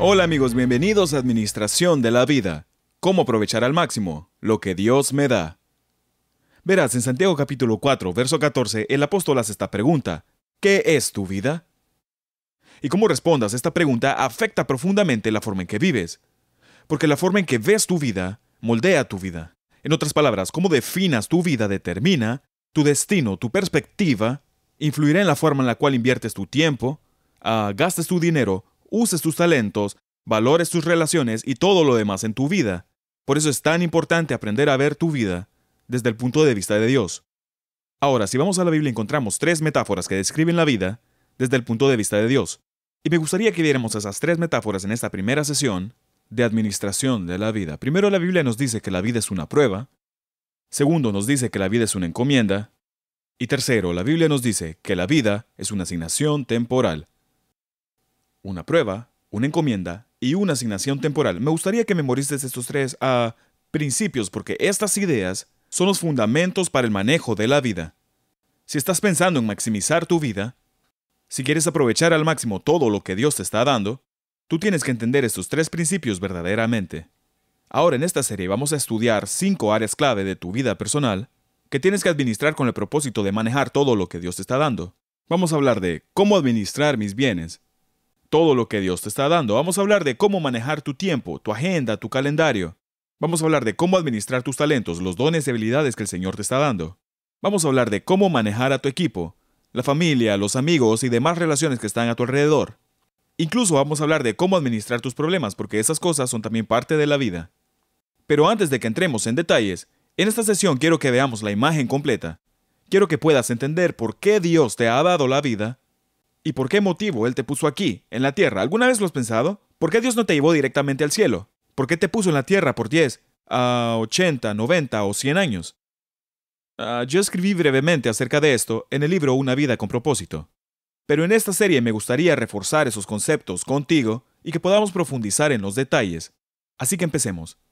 Hola amigos, bienvenidos a Administración de la Vida. ¿Cómo aprovechar al máximo lo que Dios me da? Verás, en Santiago capítulo 4, verso 14, el apóstol hace esta pregunta. ¿Qué es tu vida? Y cómo respondas esta pregunta afecta profundamente la forma en que vives, porque la forma en que ves tu vida moldea tu vida. En otras palabras, cómo definas tu vida determina tu destino, tu perspectiva, influirá en la forma en la cual inviertes tu tiempo, ah, gastes tu dinero uses tus talentos, valores tus relaciones y todo lo demás en tu vida. Por eso es tan importante aprender a ver tu vida desde el punto de vista de Dios. Ahora, si vamos a la Biblia encontramos tres metáforas que describen la vida desde el punto de vista de Dios. Y me gustaría que viéramos esas tres metáforas en esta primera sesión de administración de la vida. Primero, la Biblia nos dice que la vida es una prueba. Segundo, nos dice que la vida es una encomienda. Y tercero, la Biblia nos dice que la vida es una asignación temporal una prueba, una encomienda y una asignación temporal. Me gustaría que memorices estos tres a principios porque estas ideas son los fundamentos para el manejo de la vida. Si estás pensando en maximizar tu vida, si quieres aprovechar al máximo todo lo que Dios te está dando, tú tienes que entender estos tres principios verdaderamente. Ahora en esta serie vamos a estudiar cinco áreas clave de tu vida personal que tienes que administrar con el propósito de manejar todo lo que Dios te está dando. Vamos a hablar de cómo administrar mis bienes, todo lo que Dios te está dando. Vamos a hablar de cómo manejar tu tiempo, tu agenda, tu calendario. Vamos a hablar de cómo administrar tus talentos, los dones y habilidades que el Señor te está dando. Vamos a hablar de cómo manejar a tu equipo, la familia, los amigos y demás relaciones que están a tu alrededor. Incluso vamos a hablar de cómo administrar tus problemas, porque esas cosas son también parte de la vida. Pero antes de que entremos en detalles, en esta sesión quiero que veamos la imagen completa. Quiero que puedas entender por qué Dios te ha dado la vida ¿Y por qué motivo Él te puso aquí, en la tierra? ¿Alguna vez lo has pensado? ¿Por qué Dios no te llevó directamente al cielo? ¿Por qué te puso en la tierra por 10, a 80, 90 o 100 años? Ah, yo escribí brevemente acerca de esto en el libro Una vida con propósito. Pero en esta serie me gustaría reforzar esos conceptos contigo y que podamos profundizar en los detalles. Así que empecemos.